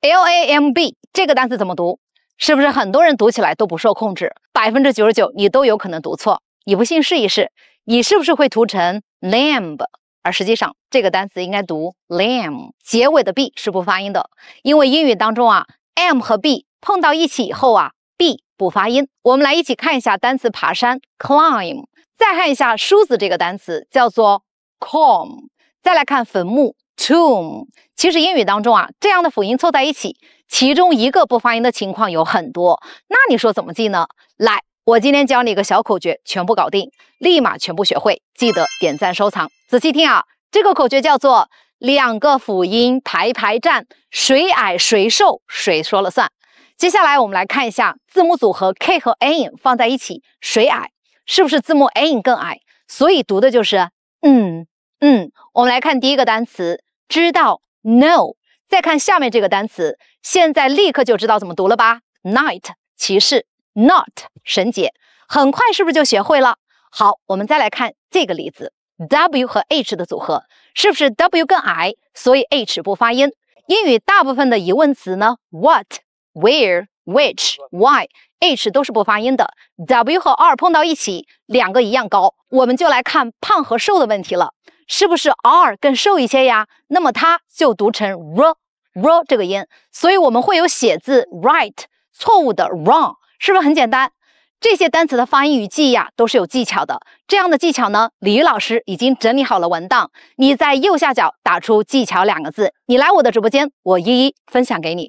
L a m b 这个单词怎么读？是不是很多人读起来都不受控制？百分之九十九你都有可能读错。你不信试一试，你是不是会读成 lamb，而实际上这个单词应该读 lam，b 结尾的 b 是不发音的。因为英语当中啊，m 和 b 碰到一起以后啊，b 不发音。我们来一起看一下单词爬山 climb，再看一下梳子这个单词叫做 comb，再来看坟墓。t o m 其实英语当中啊，这样的辅音凑在一起，其中一个不发音的情况有很多。那你说怎么记呢？来，我今天教你一个小口诀，全部搞定，立马全部学会。记得点赞收藏，仔细听啊。这个口诀叫做“两个辅音排排站，谁矮谁瘦谁说了算”。接下来我们来看一下字母组合 K 和 N 放在一起，谁矮？是不是字母 N 更矮？所以读的就是嗯嗯。我们来看第一个单词。知道 no，再看下面这个单词，现在立刻就知道怎么读了吧 n i g h t 骑士，Not 神姐，很快是不是就学会了？好，我们再来看这个例子，W 和 H 的组合，是不是 W 更矮，所以 H 不发音？英语大部分的疑问词呢，What，Where，Which，Why，H 都是不发音的。W 和 R 碰到一起，两个一样高，我们就来看胖和瘦的问题了。是不是 r 更瘦一些呀？那么它就读成 r r 这个音，所以我们会有写字 r i g h t 错误的 wrong，是不是很简单？这些单词的发音与记忆呀，都是有技巧的。这样的技巧呢，李老师已经整理好了文档，你在右下角打出技巧两个字，你来我的直播间，我一一分享给你。